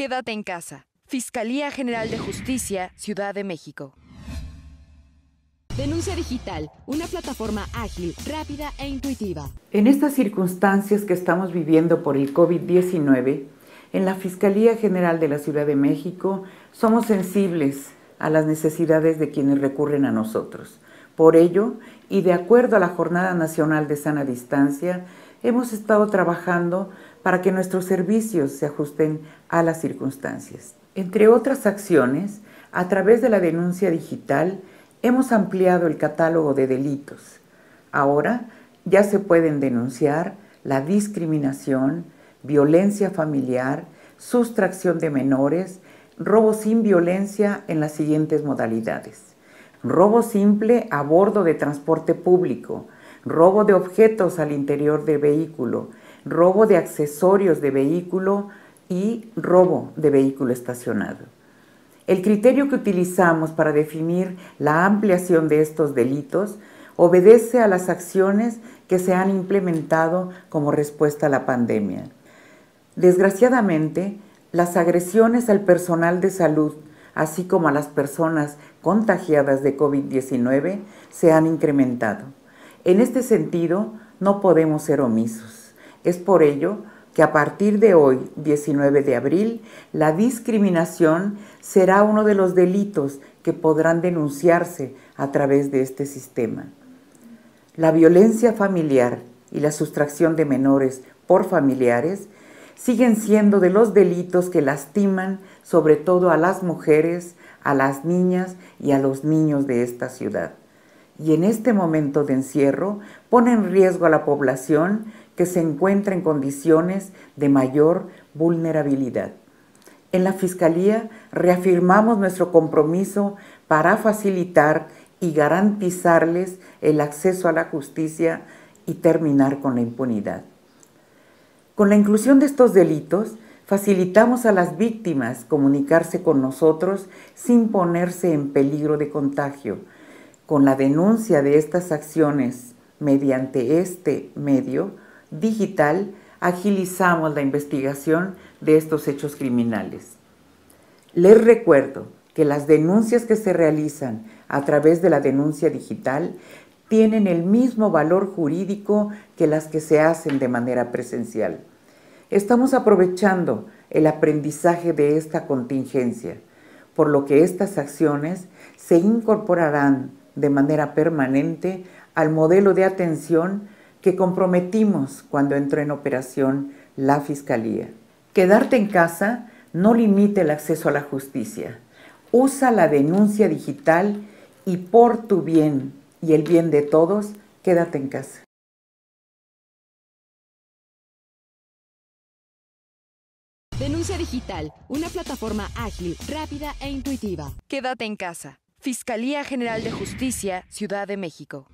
Quédate en casa. Fiscalía General de Justicia, Ciudad de México. Denuncia Digital, una plataforma ágil, rápida e intuitiva. En estas circunstancias que estamos viviendo por el COVID-19, en la Fiscalía General de la Ciudad de México somos sensibles a las necesidades de quienes recurren a nosotros. Por ello, y de acuerdo a la Jornada Nacional de Sana Distancia, hemos estado trabajando para que nuestros servicios se ajusten a las circunstancias. Entre otras acciones, a través de la denuncia digital, hemos ampliado el catálogo de delitos. Ahora ya se pueden denunciar la discriminación, violencia familiar, sustracción de menores, robo sin violencia en las siguientes modalidades robo simple a bordo de transporte público, robo de objetos al interior de vehículo, robo de accesorios de vehículo y robo de vehículo estacionado. El criterio que utilizamos para definir la ampliación de estos delitos obedece a las acciones que se han implementado como respuesta a la pandemia. Desgraciadamente, las agresiones al personal de salud así como a las personas contagiadas de COVID-19, se han incrementado. En este sentido, no podemos ser omisos. Es por ello que a partir de hoy, 19 de abril, la discriminación será uno de los delitos que podrán denunciarse a través de este sistema. La violencia familiar y la sustracción de menores por familiares siguen siendo de los delitos que lastiman sobre todo a las mujeres, a las niñas y a los niños de esta ciudad. Y en este momento de encierro pone en riesgo a la población que se encuentra en condiciones de mayor vulnerabilidad. En la Fiscalía reafirmamos nuestro compromiso para facilitar y garantizarles el acceso a la justicia y terminar con la impunidad. Con la inclusión de estos delitos, facilitamos a las víctimas comunicarse con nosotros sin ponerse en peligro de contagio. Con la denuncia de estas acciones mediante este medio digital, agilizamos la investigación de estos hechos criminales. Les recuerdo que las denuncias que se realizan a través de la denuncia digital tienen el mismo valor jurídico que las que se hacen de manera presencial. Estamos aprovechando el aprendizaje de esta contingencia, por lo que estas acciones se incorporarán de manera permanente al modelo de atención que comprometimos cuando entró en operación la Fiscalía. Quedarte en casa no limite el acceso a la justicia. Usa la denuncia digital y por tu bien y el bien de todos, quédate en casa. Denuncia Digital, una plataforma ágil, rápida e intuitiva. Quédate en casa. Fiscalía General de Justicia, Ciudad de México.